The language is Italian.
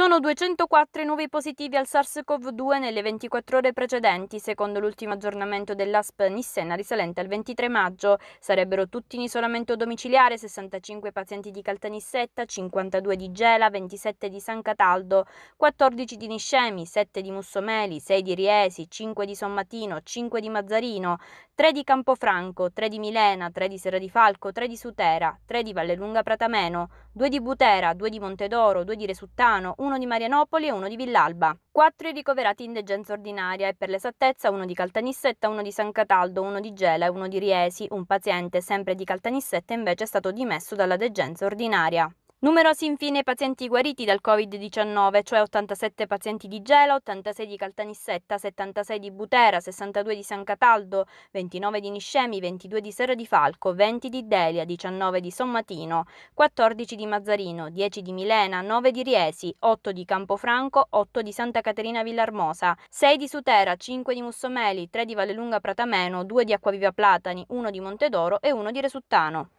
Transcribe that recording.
Sono 204 i nuovi positivi al SARS-CoV-2 nelle 24 ore precedenti, secondo l'ultimo aggiornamento dell'ASP Nissena risalente al 23 maggio. Sarebbero tutti in isolamento domiciliare, 65 pazienti di Caltanissetta, 52 di Gela, 27 di San Cataldo, 14 di Niscemi, 7 di Mussomeli, 6 di Riesi, 5 di Sommatino, 5 di Mazzarino, 3 di Campofranco, 3 di Milena, 3 di Serra di Falco, 3 di Sutera, 3 di Vallelunga Pratameno, 2 di Butera, 2 di Montedoro, 2 di Resuttano, 1 uno di Marianopoli e uno di Villalba. Quattro i ricoverati in degenza ordinaria e per l'esattezza uno di Caltanissetta, uno di San Cataldo, uno di Gela e uno di Riesi. Un paziente sempre di Caltanissetta invece è stato dimesso dalla degenza ordinaria. Numerosi infine pazienti guariti dal Covid-19, cioè 87 pazienti di Gela, 86 di Caltanissetta, 76 di Butera, 62 di San Cataldo, 29 di Niscemi, 22 di Serra di Falco, 20 di Delia, 19 di Sommatino, 14 di Mazzarino, 10 di Milena, 9 di Riesi, 8 di Campofranco, 8 di Santa Caterina Villarmosa, 6 di Sutera, 5 di Mussomeli, 3 di Vallelunga Pratameno, 2 di Acquaviva Platani, 1 di Montedoro e 1 di Resuttano.